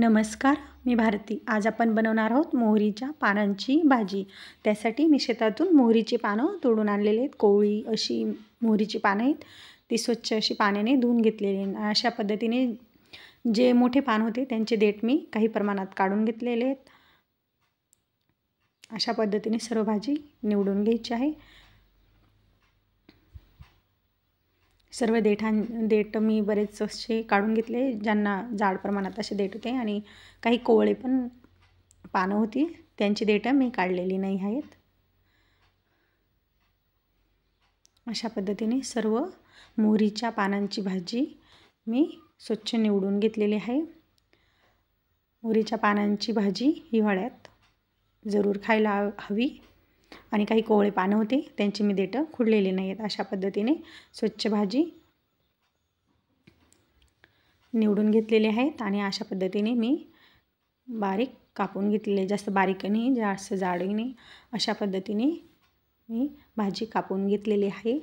नमस्कार मी भारती आज आपण बनवणार आहोत मोहरीच्या पानांची भाजी त्यासाठी मी शेतातून मोहरीची पानं तोडून आणलेली आहेत कोवळी अशी मोहरीची पानं आहेत ती स्वच्छ अशी पाण्याने धुवून घेतलेली आहेत अशा पद्धतीने जे मोठे पान होते त्यांचे देठ मी काही प्रमाणात काढून घेतलेले आहेत अशा पद्धतीने सर्व भाजी निवडून घ्यायची आहे सर्व देठां देठ मी बरेच असे काढून घेतले ज्यांना जाड प्रमाणात असे देठ होते आणि काही कोवळे पण पानं होती त्यांची देठं मी काढलेली नाही आहेत अशा पद्धतीने सर्व मोहरीच्या पानांची भाजी मी स्वच्छ निवडून घेतलेली आहे मोहरीच्या पानांची भाजी हिवाळ्यात जरूर खायला हवी आणि काही कोवळे पानं होते त्यांची मी देठं खुडलेली नाही आहेत अशा पद्धतीने स्वच्छ भाजी निवडून घेतलेली आहेत आणि अशा पद्धतीने मी बारीक कापून घेतलेले जास्त बारीक नाही जास्त जाडही नाही अशा पद्धतीने मी भाजी कापून घेतलेली आहे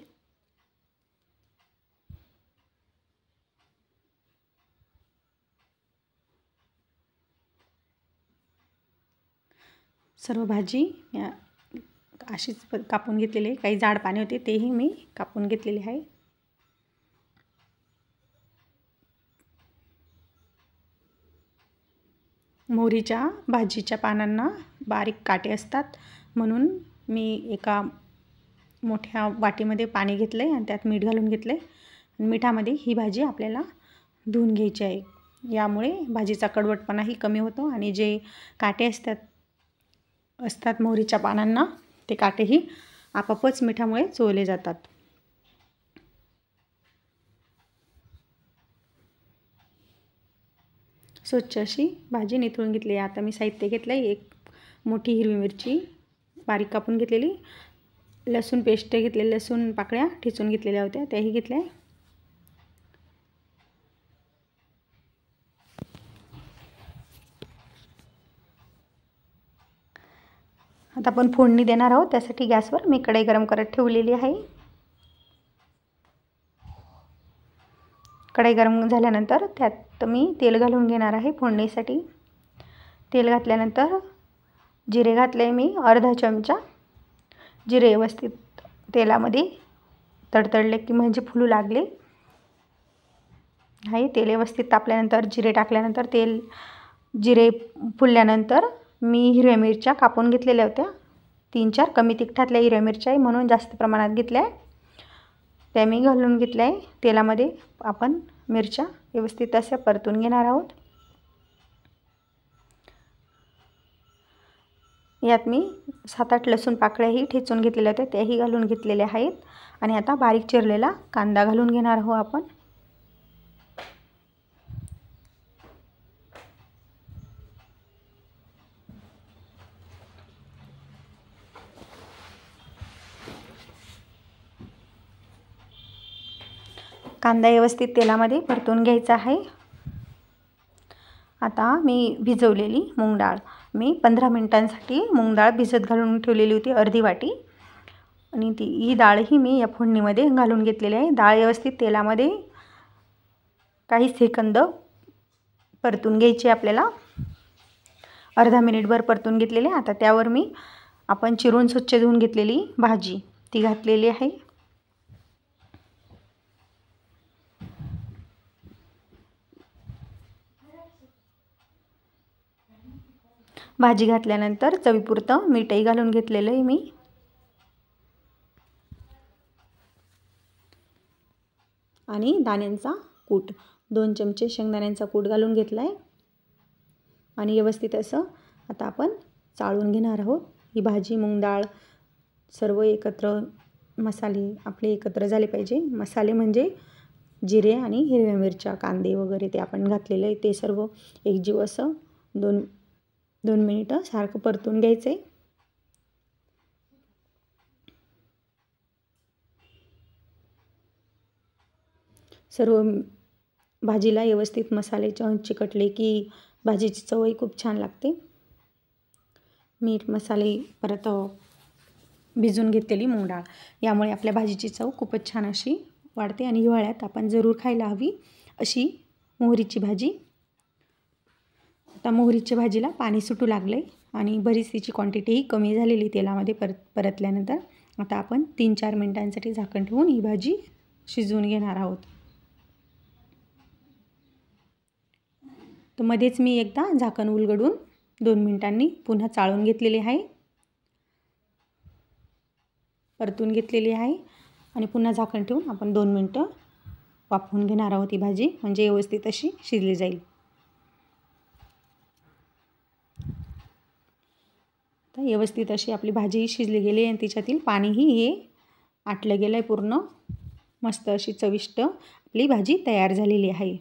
सर्व भाजी अशीच कापून घेतलेले काही जाड पाने होते तेही मी कापून घेतलेले आहे मोहरीच्या भाजीच्या पानांना बारीक काटे असतात म्हणून मी एका मोठ्या वाटीमध्ये पाणी घेतलं आहे आणि त्यात मीठ घालून घेतलं आहे मिठामध्ये ही भाजी आपल्याला धुवून घ्यायची आहे यामुळे भाजीचा कडवटपणाही कमी होतो आणि जे काटे असतात असतात मोहरीच्या पानांना ते काटेही आपापच मिठामुळे चोळले जातात स्वच्छ अशी भाजी निथळून घेतली आता मी साहित्य घेतलं आहे एक मोठी हिरवी मिरची बारीक कापून घेतलेली लसूण पेस्ट घेतलेली लसूण पाकळ्या ठेचून घेतलेल्या होत्या त्याही घेतल्या आहे आता आपण फोडणी देणार आहोत त्यासाठी गॅसवर मी कढई गरम करत ठेवलेली आहे कढई गरम झाल्यानंतर त्यात मी तेल घालून घेणार आहे फोडणीसाठी तेल घातल्यानंतर जिरे घातले मी अर्धा चमचा जिरे व्यवस्थित तेलामध्ये तडतडले की म्हणजे फुलू लागले आहे तेल व्यवस्थित तापल्यानंतर जिरे टाकल्यानंतर तेल जिरे फुलल्यानंतर मी हिरव्या मिरच्या कापून घेतलेल्या होत्या तीन चार कमी तिखटातल्या हिरव्या मिरच्या आहे म्हणून जास्त प्रमाणात घेतल्या आहे त्या मी घालून घेतल्या आहे तेलामध्ये आपण मिरच्या व्यवस्थित अशा परतून घेणार आहोत यात मी सात आठ लसूण पाकळ्याही ठेचून घेतलेल्या होत्या त्याही घालून घेतलेल्या आहेत आणि आता बारीक चिरलेला कांदा घालून घेणार आहोत आपण कांदा व्यवस्थित तेलामध्ये परतून घ्यायचा आहे आता मी भिजवलेली मूग डाळ मी पंधरा मिनटांसाठी मूग डाळ भिजत घालून ठेवलेली होती अर्धी वाटी आणि ती ही डाळ ही मी या फोडणीमध्ये घालून घेतलेली आहे डाळ व्यवस्थित तेलामध्ये काही सेकंद परतून घ्यायची आपल्याला अर्धा मिनिटभर परतून घेतलेली आहे आता त्यावर मी आपण चिरून स्वच्छ धुवून घेतलेली भाजी ती घातलेली आहे भाजी घातल्यानंतर चवीपुरतं मीठही घालून घेतलेलं आहे मी आणि दाण्यांचा कूट दोन चमचे शेंगदाण्यांचा कूट घालून घेतला आहे आणि व्यवस्थित असं आता आपण चाळून घेणार आहोत ही भाजी मूग डाळ सर्व एकत्र मसाले आपले एकत्र झाले पाहिजे मसाले म्हणजे जिरे आणि हिरव्या मिरच्या कांदे वगैरे ते आपण घातलेले आहे ते सर्व एकजीव असं दोन दोन मिनिटं सारखं परतून घ्यायचं आहे सर्व भाजीला व्यवस्थित मसाले चिकटले की भाजीची चवही खूप छान लागते मीठ मसाले परत भिजून घेतलेली मूग डाळ यामुळे आपल्या भाजीची चव खूपच छान अशी वाढते आणि हिवाळ्यात आपण जरूर खायला हवी अशी मोहरीची भाजी आता मोहरीच्या भाजीला पाणी सुटू लागलं आणि बरीच तिची क्वांटिटीही कमी झालेली तेलामध्ये परत परतल्यानंतर आता आपण तीन चार मिनटांसाठी झाकण ठेवून ही भाजी शिजवून घेणार आहोत तर मध्येच मी एकदा झाकण उलगडून दोन मिनटांनी पुन्हा चाळून घेतलेली आहे परतून घेतलेली आहे आणि पुन्हा झाकण ठेवून आपण दोन मिनटं वापरून घेणार आहोत ही भाजी म्हणजे व्यवस्थित अशी शिजली जाईल तर व्यवस्थित अशी आपली भाजीही शिजली गेली आहे आणि तिच्यातील पाणीही हे आटलं गेलं आहे पूर्ण मस्त अशी चविष्ट आपली भाजी तयार झालेली आहे